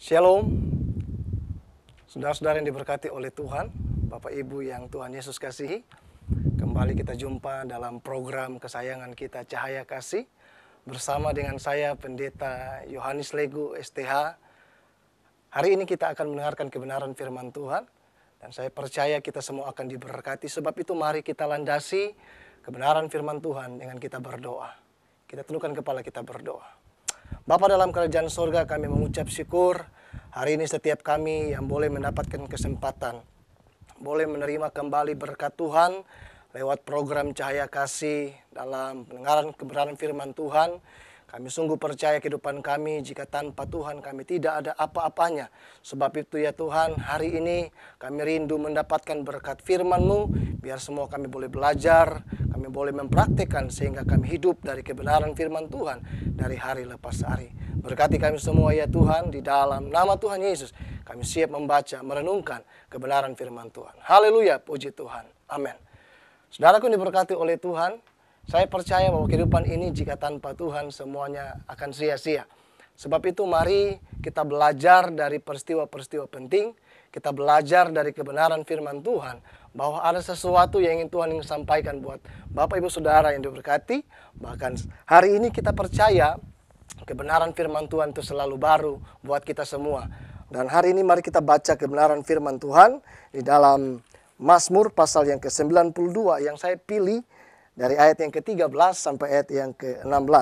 Shalom, saudara-saudara yang diberkati oleh Tuhan, Bapak Ibu yang Tuhan Yesus kasihi. Kembali kita jumpa dalam program kesayangan kita Cahaya Kasih bersama dengan saya Pendeta Yohanes Lego STH. Hari ini kita akan mendengarkan kebenaran firman Tuhan dan saya percaya kita semua akan diberkati sebab itu mari kita landasi kebenaran firman Tuhan dengan kita berdoa. Kita tundukkan kepala kita berdoa. Bapak dalam kerajaan surga kami mengucap syukur hari ini setiap kami yang boleh mendapatkan kesempatan. Boleh menerima kembali berkat Tuhan lewat program Cahaya Kasih dalam pendengaran kebenaran firman Tuhan kami sungguh percaya kehidupan kami jika tanpa Tuhan kami tidak ada apa-apanya. Sebab itu ya Tuhan, hari ini kami rindu mendapatkan berkat firman-Mu, biar semua kami boleh belajar, kami boleh mempraktikkan sehingga kami hidup dari kebenaran firman Tuhan dari hari lepas hari. Berkati kami semua ya Tuhan, di dalam nama Tuhan Yesus, kami siap membaca, merenungkan kebenaran firman Tuhan. Haleluya, puji Tuhan. Amin. Saudaraku diberkati oleh Tuhan, saya percaya bahwa kehidupan ini jika tanpa Tuhan semuanya akan sia-sia. Sebab itu mari kita belajar dari peristiwa-peristiwa penting, kita belajar dari kebenaran firman Tuhan bahwa ada sesuatu yang ingin Tuhan ingin sampaikan buat Bapak Ibu Saudara yang diberkati. Bahkan hari ini kita percaya kebenaran firman Tuhan itu selalu baru buat kita semua. Dan hari ini mari kita baca kebenaran firman Tuhan di dalam Mazmur pasal yang ke-92 yang saya pilih dari ayat yang ke-13 sampai ayat yang ke-16.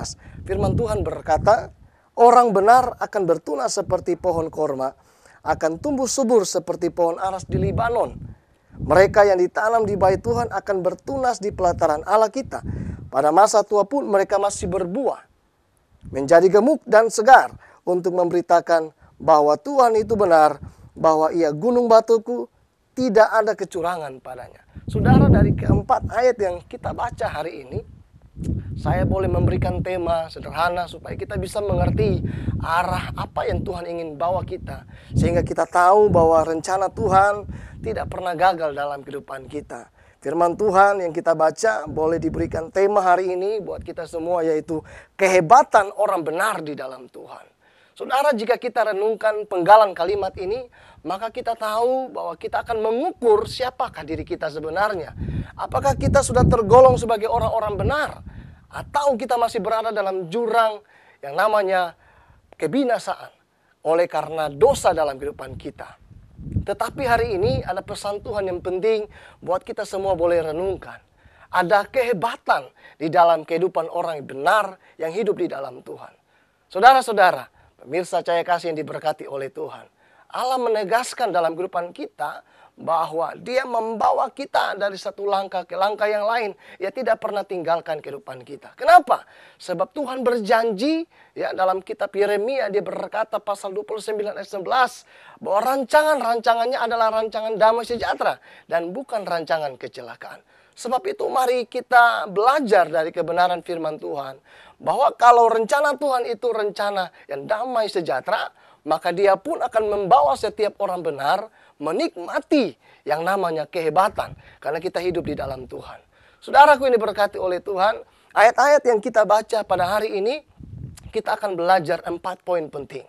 Firman Tuhan berkata, Orang benar akan bertunas seperti pohon korma, akan tumbuh subur seperti pohon aras di Libanon. Mereka yang ditanam di bait Tuhan akan bertunas di pelataran Allah kita. Pada masa tua pun mereka masih berbuah, menjadi gemuk dan segar untuk memberitakan bahwa Tuhan itu benar, bahwa ia gunung batuku tidak ada kecurangan padanya. Saudara dari keempat ayat yang kita baca hari ini, saya boleh memberikan tema sederhana supaya kita bisa mengerti arah apa yang Tuhan ingin bawa kita. Sehingga kita tahu bahwa rencana Tuhan tidak pernah gagal dalam kehidupan kita. Firman Tuhan yang kita baca boleh diberikan tema hari ini buat kita semua yaitu kehebatan orang benar di dalam Tuhan. Saudara, jika kita renungkan penggalan kalimat ini, maka kita tahu bahwa kita akan mengukur siapakah diri kita sebenarnya. Apakah kita sudah tergolong sebagai orang-orang benar? Atau kita masih berada dalam jurang yang namanya kebinasaan oleh karena dosa dalam kehidupan kita. Tetapi hari ini ada pesan Tuhan yang penting buat kita semua boleh renungkan ada kehebatan di dalam kehidupan orang yang benar yang hidup di dalam Tuhan. Saudara-saudara, Pemirsa cahaya kasih yang diberkati oleh Tuhan. Allah menegaskan dalam kehidupan kita bahwa dia membawa kita dari satu langkah ke langkah yang lain. Ya tidak pernah tinggalkan kehidupan kita. Kenapa? Sebab Tuhan berjanji ya dalam kitab Yeremia dia berkata pasal 29 ayat 11 bahwa rancangan-rancangannya adalah rancangan damai sejahtera dan bukan rancangan kecelakaan. Sebab itu mari kita belajar dari kebenaran firman Tuhan bahwa kalau rencana Tuhan itu rencana yang damai sejahtera, maka dia pun akan membawa setiap orang benar menikmati yang namanya kehebatan. Karena kita hidup di dalam Tuhan. Saudaraku ini berkati oleh Tuhan, ayat-ayat yang kita baca pada hari ini, kita akan belajar empat poin penting.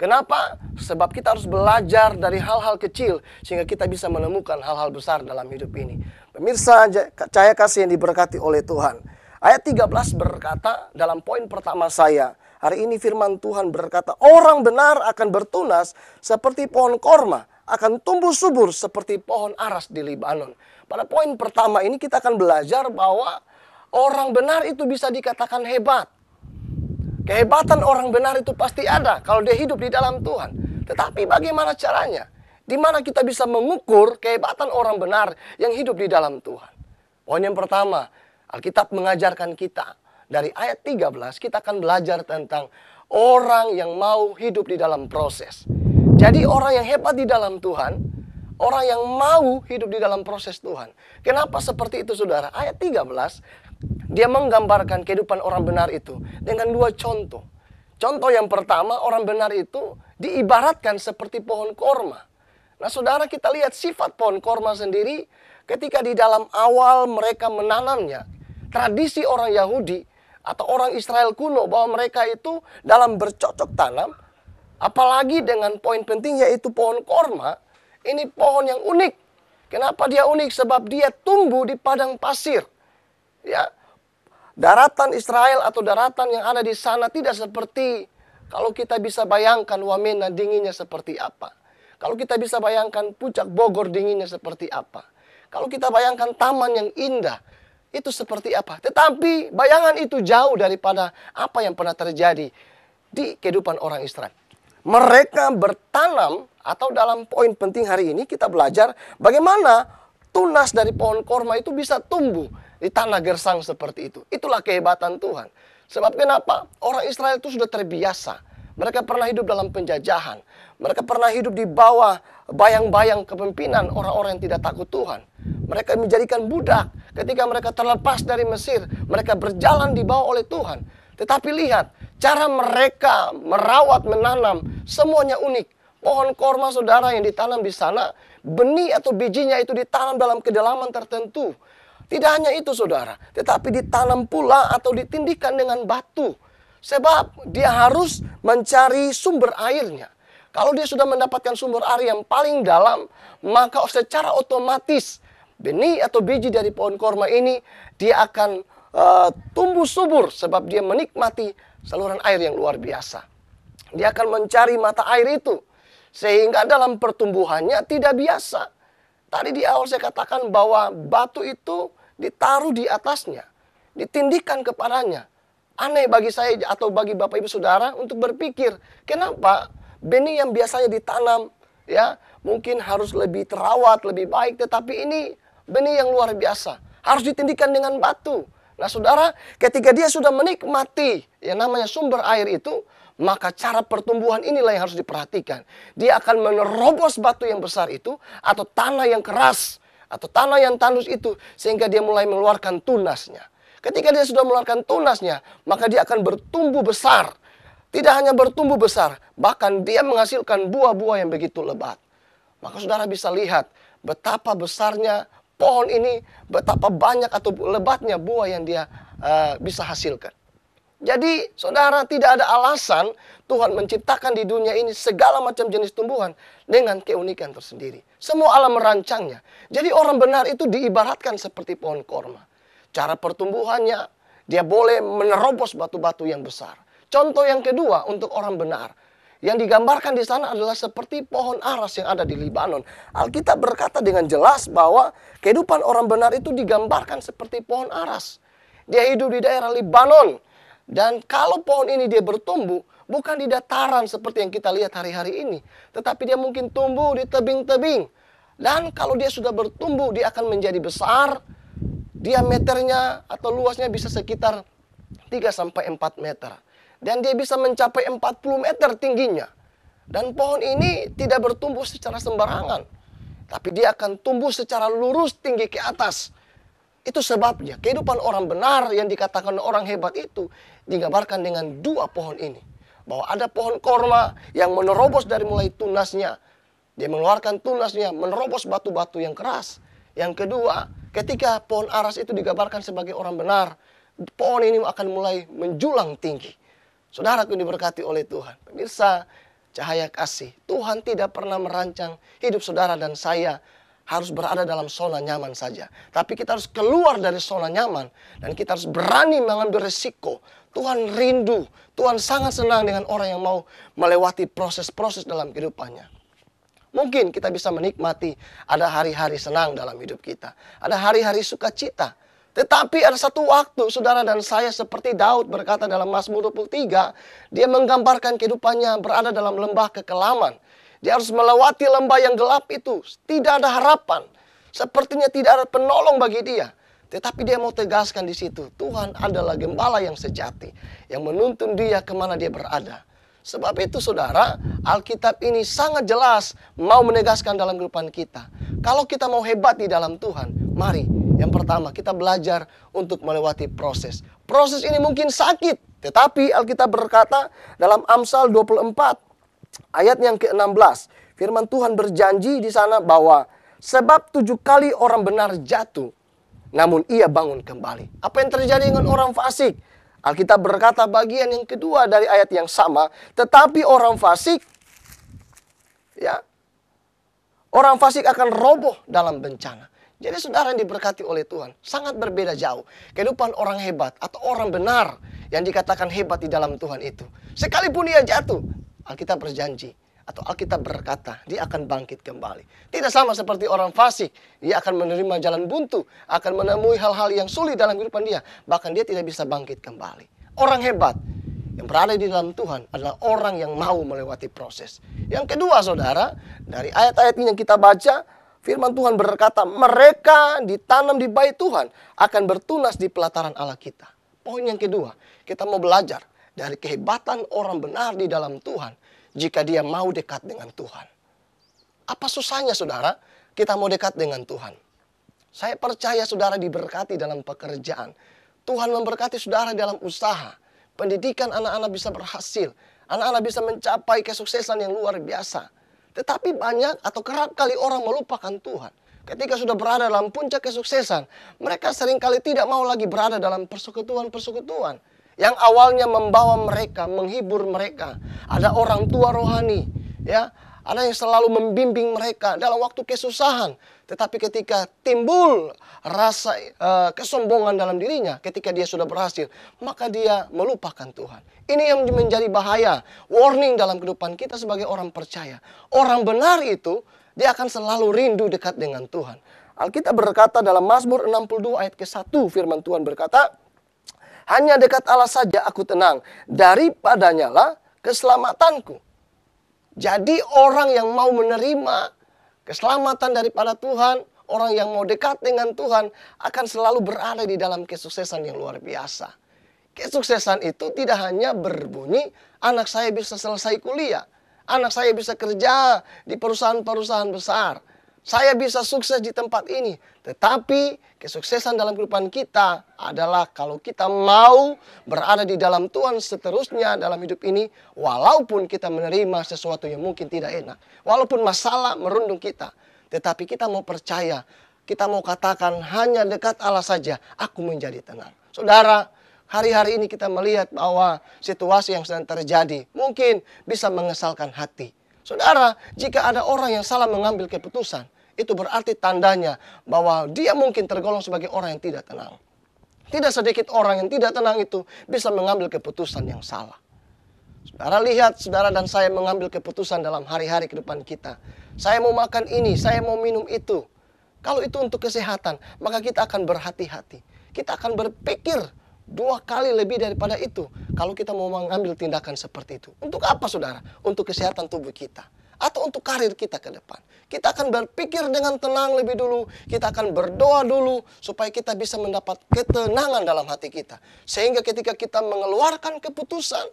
Kenapa? Sebab kita harus belajar dari hal-hal kecil sehingga kita bisa menemukan hal-hal besar dalam hidup ini. Pemirsa, cahaya kasih yang diberkati oleh Tuhan. Ayat 13 berkata dalam poin pertama saya, hari ini firman Tuhan berkata, orang benar akan bertunas seperti pohon korma, akan tumbuh subur seperti pohon aras di Libanon. Pada poin pertama ini kita akan belajar bahwa orang benar itu bisa dikatakan hebat. Kehebatan orang benar itu pasti ada kalau dia hidup di dalam Tuhan. Tetapi bagaimana caranya? Di mana kita bisa mengukur kehebatan orang benar yang hidup di dalam Tuhan? Poin yang pertama, Alkitab mengajarkan kita dari ayat 13 kita akan belajar tentang orang yang mau hidup di dalam proses. Jadi orang yang hebat di dalam Tuhan, orang yang mau hidup di dalam proses Tuhan. Kenapa seperti itu Saudara? Ayat 13 dia menggambarkan kehidupan orang benar itu dengan dua contoh. Contoh yang pertama, orang benar itu diibaratkan seperti pohon korma. Nah, saudara, kita lihat sifat pohon korma sendiri ketika di dalam awal mereka menanamnya tradisi orang Yahudi atau orang Israel kuno bahwa mereka itu dalam bercocok tanam apalagi dengan poin penting yaitu pohon korma ini pohon yang unik kenapa dia unik sebab dia tumbuh di padang pasir ya daratan Israel atau daratan yang ada di sana tidak seperti kalau kita bisa bayangkan Wamena dinginnya seperti apa kalau kita bisa bayangkan puncak Bogor dinginnya seperti apa kalau kita bayangkan taman yang indah itu seperti apa. Tetapi bayangan itu jauh daripada apa yang pernah terjadi di kehidupan orang Israel. Mereka bertanam atau dalam poin penting hari ini kita belajar bagaimana tunas dari pohon korma itu bisa tumbuh di tanah gersang seperti itu. Itulah kehebatan Tuhan. Sebab kenapa? Orang Israel itu sudah terbiasa. Mereka pernah hidup dalam penjajahan. Mereka pernah hidup di bawah bayang-bayang kepemimpinan orang-orang yang tidak takut Tuhan mereka menjadikan budak. Ketika mereka terlepas dari Mesir, mereka berjalan dibawa oleh Tuhan. Tetapi lihat, cara mereka merawat, menanam, semuanya unik. Pohon korma saudara yang ditanam di sana, benih atau bijinya itu ditanam dalam kedalaman tertentu. Tidak hanya itu saudara, tetapi ditanam pula atau ditindikan dengan batu. Sebab dia harus mencari sumber airnya. Kalau dia sudah mendapatkan sumber air yang paling dalam, maka secara otomatis benih atau biji dari pohon korma ini dia akan uh, tumbuh subur sebab dia menikmati saluran air yang luar biasa. Dia akan mencari mata air itu sehingga dalam pertumbuhannya tidak biasa. Tadi di awal saya katakan bahwa batu itu ditaruh di atasnya, ditindikan kepadanya. Aneh bagi saya atau bagi Bapak Ibu Saudara untuk berpikir, kenapa benih yang biasanya ditanam ya mungkin harus lebih terawat, lebih baik. Tetapi ini benih yang luar biasa. Harus ditindikan dengan batu. Nah saudara, ketika dia sudah menikmati yang namanya sumber air itu, maka cara pertumbuhan inilah yang harus diperhatikan. Dia akan menerobos batu yang besar itu atau tanah yang keras atau tanah yang tandus itu sehingga dia mulai mengeluarkan tunasnya. Ketika dia sudah mengeluarkan tunasnya, maka dia akan bertumbuh besar. Tidak hanya bertumbuh besar, bahkan dia menghasilkan buah-buah yang begitu lebat. Maka saudara bisa lihat betapa besarnya pohon ini betapa banyak atau lebatnya buah yang dia uh, bisa hasilkan. Jadi, saudara, tidak ada alasan Tuhan menciptakan di dunia ini segala macam jenis tumbuhan dengan keunikan tersendiri. Semua alam merancangnya. Jadi, orang benar itu diibaratkan seperti pohon korma. Cara pertumbuhannya, dia boleh menerobos batu-batu yang besar. Contoh yang kedua untuk orang benar, yang digambarkan di sana adalah seperti pohon aras yang ada di Libanon. Alkitab berkata dengan jelas bahwa kehidupan orang benar itu digambarkan seperti pohon aras. Dia hidup di daerah Libanon. Dan kalau pohon ini dia bertumbuh, bukan di dataran seperti yang kita lihat hari-hari ini. Tetapi dia mungkin tumbuh di tebing-tebing. Dan kalau dia sudah bertumbuh, dia akan menjadi besar. Diameternya atau luasnya bisa sekitar 3 sampai 4 meter. Dan dia bisa mencapai 40 meter tingginya. Dan pohon ini tidak bertumbuh secara sembarangan. Tapi dia akan tumbuh secara lurus tinggi ke atas. Itu sebabnya kehidupan orang benar yang dikatakan orang hebat itu digambarkan dengan dua pohon ini. Bahwa ada pohon korma yang menerobos dari mulai tunasnya. Dia mengeluarkan tunasnya, menerobos batu-batu yang keras. Yang kedua, ketika pohon aras itu digambarkan sebagai orang benar, pohon ini akan mulai menjulang tinggi. Saudara Saudaraku diberkati oleh Tuhan. Pemirsa, cahaya kasih. Tuhan tidak pernah merancang hidup saudara dan saya harus berada dalam zona nyaman saja. Tapi kita harus keluar dari zona nyaman dan kita harus berani mengambil resiko. Tuhan rindu, Tuhan sangat senang dengan orang yang mau melewati proses-proses dalam kehidupannya mungkin kita bisa menikmati ada hari-hari senang dalam hidup kita, ada hari-hari sukacita, tetapi ada satu waktu saudara dan saya seperti Daud berkata dalam Mazmur 23, dia menggambarkan kehidupannya berada dalam lembah kekelaman. Dia harus melewati lembah yang gelap itu, tidak ada harapan. Sepertinya tidak ada penolong bagi dia. Tetapi dia mau tegaskan di situ, Tuhan adalah gembala yang sejati, yang menuntun dia kemana dia berada. Sebab itu saudara, Alkitab ini sangat jelas mau menegaskan dalam kehidupan kita. Kalau kita mau hebat di dalam Tuhan, mari yang pertama kita belajar untuk melewati proses. Proses ini mungkin sakit, tetapi Alkitab berkata dalam Amsal 24 ayat yang ke-16, firman Tuhan berjanji di sana bahwa sebab tujuh kali orang benar jatuh, namun ia bangun kembali. Apa yang terjadi dengan orang fasik? Alkitab berkata bagian yang kedua dari ayat yang sama, tetapi orang fasik ya orang fasik akan roboh dalam bencana. Jadi saudara yang diberkati oleh Tuhan sangat berbeda jauh. Kehidupan orang hebat atau orang benar yang dikatakan hebat di dalam Tuhan itu. Sekalipun ia jatuh, Alkitab berjanji atau Alkitab berkata, dia akan bangkit kembali. Tidak sama seperti orang fasik, dia akan menerima jalan buntu, akan menemui hal-hal yang sulit dalam kehidupan dia, bahkan dia tidak bisa bangkit kembali. Orang hebat yang berada di dalam Tuhan adalah orang yang mau melewati proses. Yang kedua, Saudara, dari ayat-ayat ini yang kita baca, firman Tuhan berkata, "Mereka ditanam di bait Tuhan akan bertunas di pelataran Allah kita." Poin yang kedua, kita mau belajar dari kehebatan orang benar di dalam Tuhan jika dia mau dekat dengan Tuhan. Apa susahnya saudara kita mau dekat dengan Tuhan? Saya percaya saudara diberkati dalam pekerjaan. Tuhan memberkati saudara dalam usaha. Pendidikan anak-anak bisa berhasil. Anak-anak bisa mencapai kesuksesan yang luar biasa. Tetapi banyak atau kerap kali orang melupakan Tuhan. Ketika sudah berada dalam puncak kesuksesan, mereka seringkali tidak mau lagi berada dalam persekutuan-persekutuan yang awalnya membawa mereka, menghibur mereka. Ada orang tua rohani, ya, ada yang selalu membimbing mereka dalam waktu kesusahan. Tetapi ketika timbul rasa uh, kesombongan dalam dirinya, ketika dia sudah berhasil, maka dia melupakan Tuhan. Ini yang menjadi bahaya, warning dalam kehidupan kita sebagai orang percaya. Orang benar itu dia akan selalu rindu dekat dengan Tuhan. Alkitab berkata dalam Mazmur 62 ayat ke-1 firman Tuhan berkata, hanya dekat Allah saja aku tenang. Daripadanya lah keselamatanku. Jadi orang yang mau menerima keselamatan daripada Tuhan, orang yang mau dekat dengan Tuhan akan selalu berada di dalam kesuksesan yang luar biasa. Kesuksesan itu tidak hanya berbunyi anak saya bisa selesai kuliah, anak saya bisa kerja di perusahaan-perusahaan besar saya bisa sukses di tempat ini, tetapi kesuksesan dalam kehidupan kita adalah kalau kita mau berada di dalam Tuhan seterusnya dalam hidup ini, walaupun kita menerima sesuatu yang mungkin tidak enak, walaupun masalah merundung kita, tetapi kita mau percaya, kita mau katakan hanya dekat Allah saja, aku menjadi tenang. Saudara, hari-hari ini kita melihat bahwa situasi yang sedang terjadi mungkin bisa mengesalkan hati. Saudara, jika ada orang yang salah mengambil keputusan, itu berarti tandanya bahwa dia mungkin tergolong sebagai orang yang tidak tenang. Tidak sedikit orang yang tidak tenang itu bisa mengambil keputusan yang salah. Saudara lihat, saudara dan saya mengambil keputusan dalam hari-hari ke depan kita. Saya mau makan ini, saya mau minum itu. Kalau itu untuk kesehatan, maka kita akan berhati-hati. Kita akan berpikir dua kali lebih daripada itu kalau kita mau mengambil tindakan seperti itu. Untuk apa saudara? Untuk kesehatan tubuh kita atau untuk karir kita ke depan. Kita akan berpikir dengan tenang lebih dulu, kita akan berdoa dulu supaya kita bisa mendapat ketenangan dalam hati kita. Sehingga ketika kita mengeluarkan keputusan,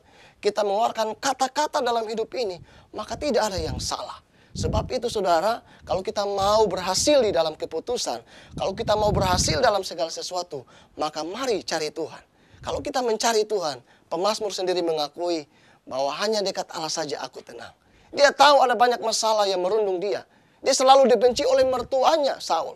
kita mengeluarkan kata-kata dalam hidup ini, maka tidak ada yang salah. Sebab itu saudara, kalau kita mau berhasil di dalam keputusan, kalau kita mau berhasil dalam segala sesuatu, maka mari cari Tuhan. Kalau kita mencari Tuhan, pemazmur sendiri mengakui bahwa hanya dekat Allah saja aku tenang. Dia tahu ada banyak masalah yang merundung dia. Dia selalu dibenci oleh mertuanya Saul.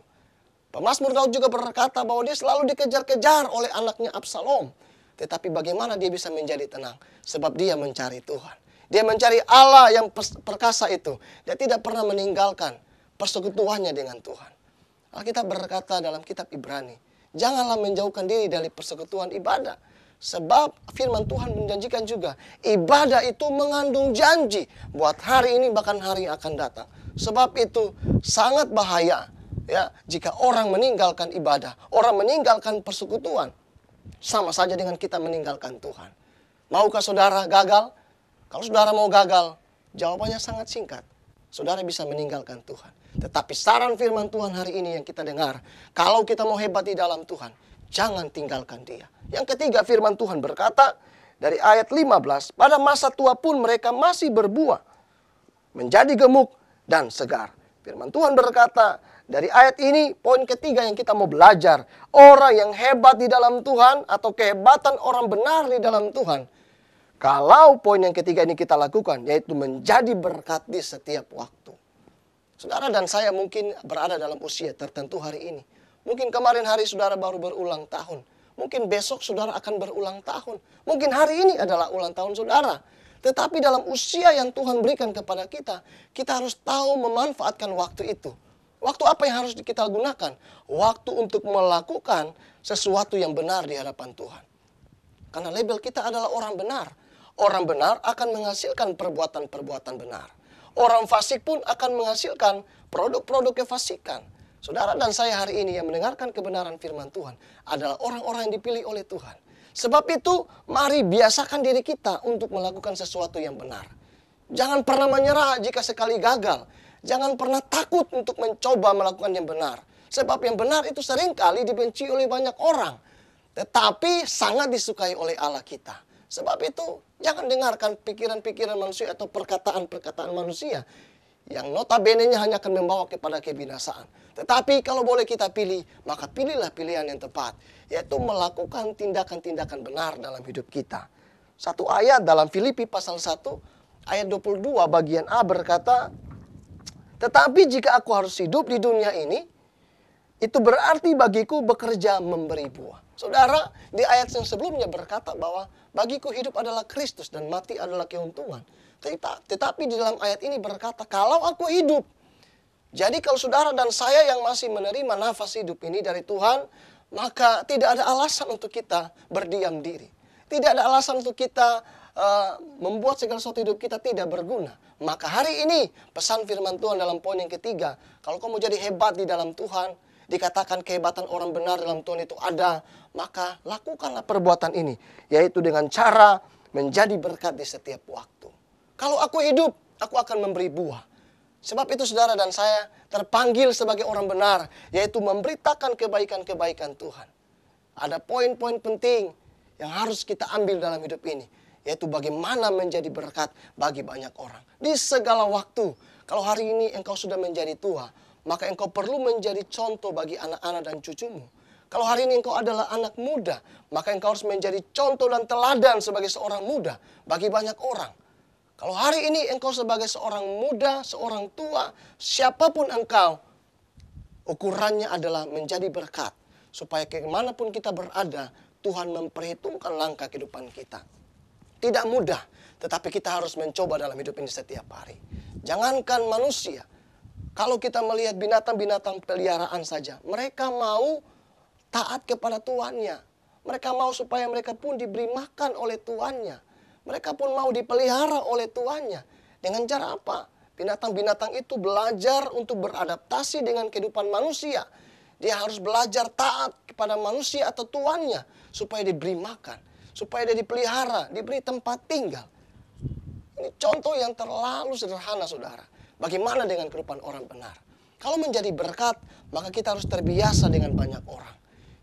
Pemazmur Daud juga berkata bahwa dia selalu dikejar-kejar oleh anaknya Absalom. Tetapi bagaimana dia bisa menjadi tenang? Sebab dia mencari Tuhan. Dia mencari Allah yang perkasa itu. Dia tidak pernah meninggalkan persekutuannya dengan Tuhan. Alkitab berkata dalam kitab Ibrani, janganlah menjauhkan diri dari persekutuan ibadah. Sebab firman Tuhan menjanjikan juga, ibadah itu mengandung janji buat hari ini bahkan hari yang akan datang. Sebab itu sangat bahaya ya jika orang meninggalkan ibadah, orang meninggalkan persekutuan. Sama saja dengan kita meninggalkan Tuhan. Maukah saudara gagal? Kalau saudara mau gagal, jawabannya sangat singkat saudara bisa meninggalkan Tuhan. Tetapi saran firman Tuhan hari ini yang kita dengar, kalau kita mau hebat di dalam Tuhan, jangan tinggalkan dia. Yang ketiga firman Tuhan berkata dari ayat 15, pada masa tua pun mereka masih berbuah, menjadi gemuk dan segar. Firman Tuhan berkata, dari ayat ini, poin ketiga yang kita mau belajar, orang yang hebat di dalam Tuhan atau kehebatan orang benar di dalam Tuhan kalau poin yang ketiga ini kita lakukan, yaitu menjadi berkat di setiap waktu. Saudara dan saya mungkin berada dalam usia tertentu hari ini. Mungkin kemarin hari saudara baru berulang tahun. Mungkin besok saudara akan berulang tahun. Mungkin hari ini adalah ulang tahun saudara. Tetapi dalam usia yang Tuhan berikan kepada kita, kita harus tahu memanfaatkan waktu itu. Waktu apa yang harus kita gunakan? Waktu untuk melakukan sesuatu yang benar di hadapan Tuhan. Karena label kita adalah orang benar Orang benar akan menghasilkan perbuatan-perbuatan benar. Orang fasik pun akan menghasilkan produk-produk kefasikan. Saudara dan saya hari ini yang mendengarkan kebenaran firman Tuhan adalah orang-orang yang dipilih oleh Tuhan. Sebab itu mari biasakan diri kita untuk melakukan sesuatu yang benar. Jangan pernah menyerah jika sekali gagal. Jangan pernah takut untuk mencoba melakukan yang benar. Sebab yang benar itu seringkali dibenci oleh banyak orang. Tetapi sangat disukai oleh Allah kita. Sebab itu jangan dengarkan pikiran-pikiran manusia atau perkataan-perkataan manusia yang notabene hanya akan membawa kepada kebinasaan. Tetapi kalau boleh kita pilih, maka pilihlah pilihan yang tepat, yaitu melakukan tindakan-tindakan benar dalam hidup kita. Satu ayat dalam Filipi pasal 1 ayat 22 bagian A berkata, "Tetapi jika aku harus hidup di dunia ini, itu berarti bagiku bekerja memberi buah." Saudara, di ayat yang sebelumnya berkata bahwa bagiku hidup adalah Kristus dan mati adalah keuntungan. Tetapi di dalam ayat ini berkata, kalau aku hidup. Jadi kalau saudara dan saya yang masih menerima nafas hidup ini dari Tuhan, maka tidak ada alasan untuk kita berdiam diri. Tidak ada alasan untuk kita Uh, membuat segala sesuatu hidup kita tidak berguna. Maka hari ini pesan firman Tuhan dalam poin yang ketiga, kalau kamu jadi hebat di dalam Tuhan, dikatakan kehebatan orang benar dalam Tuhan itu ada, maka lakukanlah perbuatan ini, yaitu dengan cara menjadi berkat di setiap waktu. Kalau aku hidup, aku akan memberi buah. Sebab itu saudara dan saya terpanggil sebagai orang benar, yaitu memberitakan kebaikan-kebaikan Tuhan. Ada poin-poin penting yang harus kita ambil dalam hidup ini, yaitu bagaimana menjadi berkat bagi banyak orang. Di segala waktu, kalau hari ini engkau sudah menjadi tua, maka engkau perlu menjadi contoh bagi anak-anak dan cucumu. Kalau hari ini engkau adalah anak muda, maka engkau harus menjadi contoh dan teladan sebagai seorang muda bagi banyak orang. Kalau hari ini engkau sebagai seorang muda, seorang tua, siapapun engkau, ukurannya adalah menjadi berkat. Supaya kemanapun kita berada, Tuhan memperhitungkan langkah kehidupan kita. Tidak mudah, tetapi kita harus mencoba dalam hidup ini setiap hari. Jangankan manusia, kalau kita melihat binatang-binatang peliharaan saja, mereka mau taat kepada tuannya. Mereka mau supaya mereka pun diberi makan oleh tuannya. Mereka pun mau dipelihara oleh tuannya. Dengan cara apa? Binatang-binatang itu belajar untuk beradaptasi dengan kehidupan manusia. Dia harus belajar taat kepada manusia atau tuannya supaya diberi makan, supaya dia dipelihara, diberi tempat tinggal. Ini contoh yang terlalu sederhana, saudara. Bagaimana dengan kehidupan orang benar? Kalau menjadi berkat, maka kita harus terbiasa dengan banyak orang.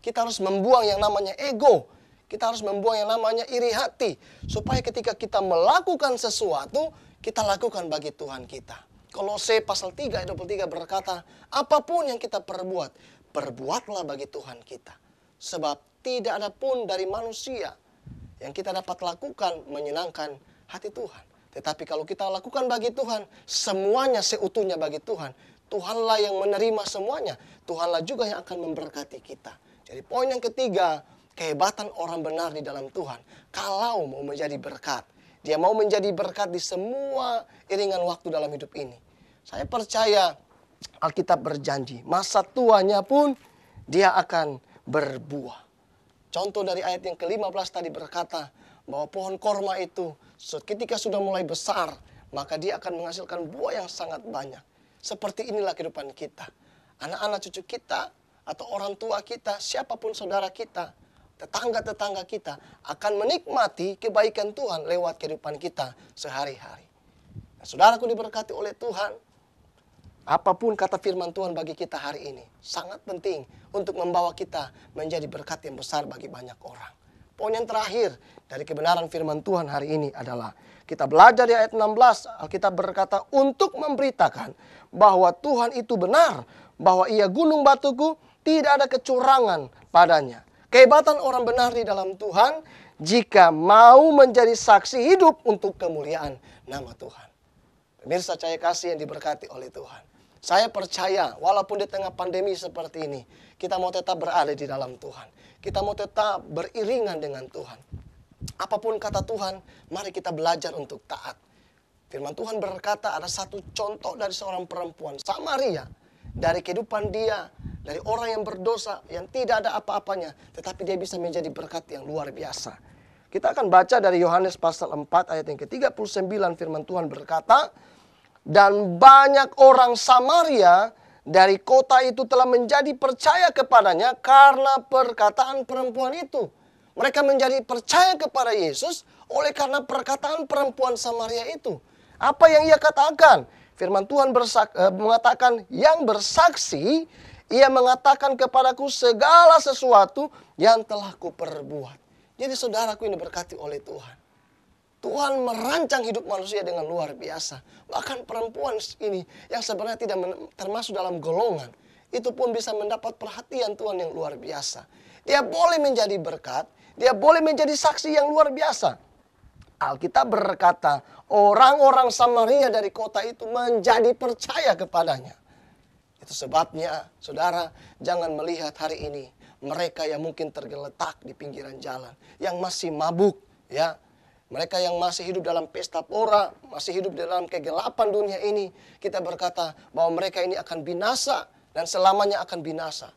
Kita harus membuang yang namanya ego. Kita harus membuang yang namanya iri hati. Supaya ketika kita melakukan sesuatu, kita lakukan bagi Tuhan kita. Kolose pasal 3 ayat 23 berkata, apapun yang kita perbuat, perbuatlah bagi Tuhan kita. Sebab tidak ada pun dari manusia yang kita dapat lakukan menyenangkan hati Tuhan. Tetapi kalau kita lakukan bagi Tuhan, semuanya seutuhnya bagi Tuhan. Tuhanlah yang menerima semuanya. Tuhanlah juga yang akan memberkati kita. Jadi poin yang ketiga, kehebatan orang benar di dalam Tuhan. Kalau mau menjadi berkat. Dia mau menjadi berkat di semua iringan waktu dalam hidup ini. Saya percaya Alkitab berjanji, masa tuanya pun dia akan berbuah. Contoh dari ayat yang ke-15 tadi berkata, bahwa pohon korma itu ketika sudah mulai besar, maka dia akan menghasilkan buah yang sangat banyak. Seperti inilah kehidupan kita. Anak-anak cucu kita, atau orang tua kita, siapapun saudara kita, tetangga-tetangga kita akan menikmati kebaikan Tuhan lewat kehidupan kita sehari-hari. Nah, saudaraku diberkati oleh Tuhan, apapun kata firman Tuhan bagi kita hari ini sangat penting untuk membawa kita menjadi berkat yang besar bagi banyak orang. Poin yang terakhir dari kebenaran firman Tuhan hari ini adalah kita belajar di ayat 16 Alkitab berkata untuk memberitakan bahwa Tuhan itu benar, bahwa ia gunung batuku, tidak ada kecurangan padanya. Kehebatan orang benar di dalam Tuhan jika mau menjadi saksi hidup untuk kemuliaan nama Tuhan. Pemirsa saya kasih yang diberkati oleh Tuhan. Saya percaya walaupun di tengah pandemi seperti ini, kita mau tetap berada di dalam Tuhan kita mau tetap beriringan dengan Tuhan. Apapun kata Tuhan, mari kita belajar untuk taat. Firman Tuhan berkata ada satu contoh dari seorang perempuan, Samaria. Dari kehidupan dia, dari orang yang berdosa, yang tidak ada apa-apanya. Tetapi dia bisa menjadi berkat yang luar biasa. Kita akan baca dari Yohanes pasal 4 ayat yang ke-39 firman Tuhan berkata, Dan banyak orang Samaria dari kota itu telah menjadi percaya kepadanya karena perkataan perempuan itu. Mereka menjadi percaya kepada Yesus oleh karena perkataan perempuan Samaria itu. Apa yang ia katakan? Firman Tuhan bersak eh, mengatakan yang bersaksi ia mengatakan kepadaku segala sesuatu yang telah kuperbuat. Jadi saudaraku ini berkati oleh Tuhan. Tuhan merancang hidup manusia dengan luar biasa. Bahkan perempuan ini yang sebenarnya tidak termasuk dalam golongan, itu pun bisa mendapat perhatian Tuhan yang luar biasa. Dia boleh menjadi berkat, dia boleh menjadi saksi yang luar biasa. Alkitab berkata, orang-orang Samaria dari kota itu menjadi percaya kepadanya. Itu sebabnya, saudara, jangan melihat hari ini mereka yang mungkin tergeletak di pinggiran jalan, yang masih mabuk, ya, mereka yang masih hidup dalam pesta pora, masih hidup dalam kegelapan dunia ini, kita berkata bahwa mereka ini akan binasa dan selamanya akan binasa.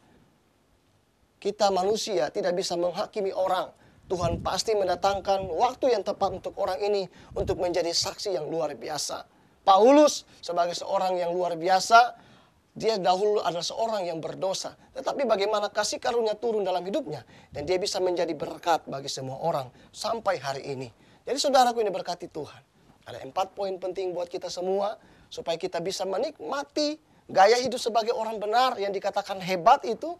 Kita manusia tidak bisa menghakimi orang. Tuhan pasti mendatangkan waktu yang tepat untuk orang ini untuk menjadi saksi yang luar biasa. Paulus sebagai seorang yang luar biasa, dia dahulu adalah seorang yang berdosa. Tetapi bagaimana kasih karunia turun dalam hidupnya. Dan dia bisa menjadi berkat bagi semua orang sampai hari ini. Jadi saudaraku ini berkati Tuhan. Ada empat poin penting buat kita semua supaya kita bisa menikmati gaya hidup sebagai orang benar yang dikatakan hebat itu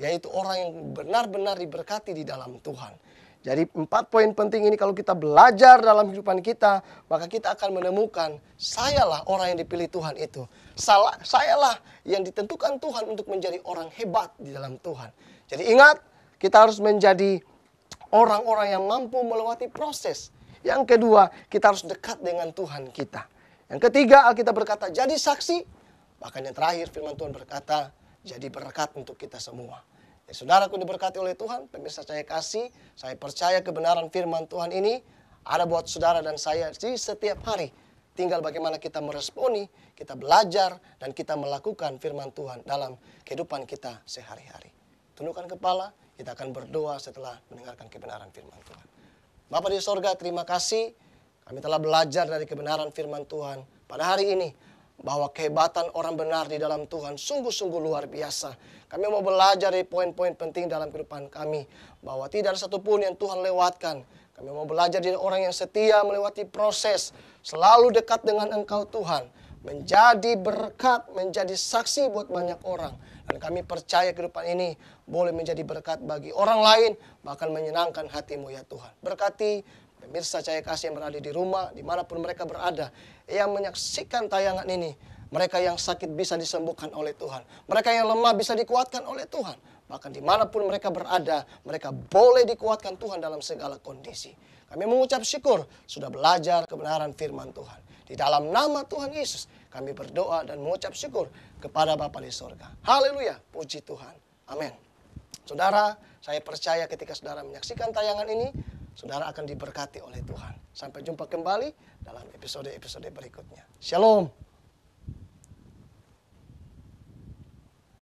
yaitu orang yang benar-benar diberkati di dalam Tuhan. Jadi empat poin penting ini kalau kita belajar dalam kehidupan kita, maka kita akan menemukan sayalah orang yang dipilih Tuhan itu. Salah, sayalah yang ditentukan Tuhan untuk menjadi orang hebat di dalam Tuhan. Jadi ingat, kita harus menjadi orang-orang yang mampu melewati proses. Yang kedua, kita harus dekat dengan Tuhan kita. Yang ketiga, Alkitab berkata, jadi saksi. Bahkan yang terakhir, firman Tuhan berkata, jadi berkat untuk kita semua. Ya, saudaraku diberkati oleh Tuhan, pemirsa saya kasih, saya percaya kebenaran firman Tuhan ini ada buat saudara dan saya di setiap hari. Tinggal bagaimana kita meresponi, kita belajar, dan kita melakukan firman Tuhan dalam kehidupan kita sehari-hari. Tundukkan kepala, kita akan berdoa setelah mendengarkan kebenaran firman Tuhan. Bapak di sorga, terima kasih. Kami telah belajar dari kebenaran firman Tuhan pada hari ini. Bahwa kehebatan orang benar di dalam Tuhan sungguh-sungguh luar biasa. Kami mau belajar dari poin-poin penting dalam kehidupan kami. Bahwa tidak ada satupun yang Tuhan lewatkan. Kami mau belajar dari orang yang setia melewati proses. Selalu dekat dengan engkau Tuhan menjadi berkat, menjadi saksi buat banyak orang. Dan kami percaya kehidupan ini boleh menjadi berkat bagi orang lain, bahkan menyenangkan hatimu ya Tuhan. Berkati pemirsa cahaya kasih yang berada di rumah, dimanapun mereka berada, yang menyaksikan tayangan ini. Mereka yang sakit bisa disembuhkan oleh Tuhan. Mereka yang lemah bisa dikuatkan oleh Tuhan. Bahkan dimanapun mereka berada, mereka boleh dikuatkan Tuhan dalam segala kondisi. Kami mengucap syukur sudah belajar kebenaran firman Tuhan. Di dalam nama Tuhan Yesus kami berdoa dan mengucap syukur kepada Bapa di sorga. Haleluya, puji Tuhan. Amin. Saudara, saya percaya ketika saudara menyaksikan tayangan ini, saudara akan diberkati oleh Tuhan. Sampai jumpa kembali dalam episode-episode berikutnya. Shalom.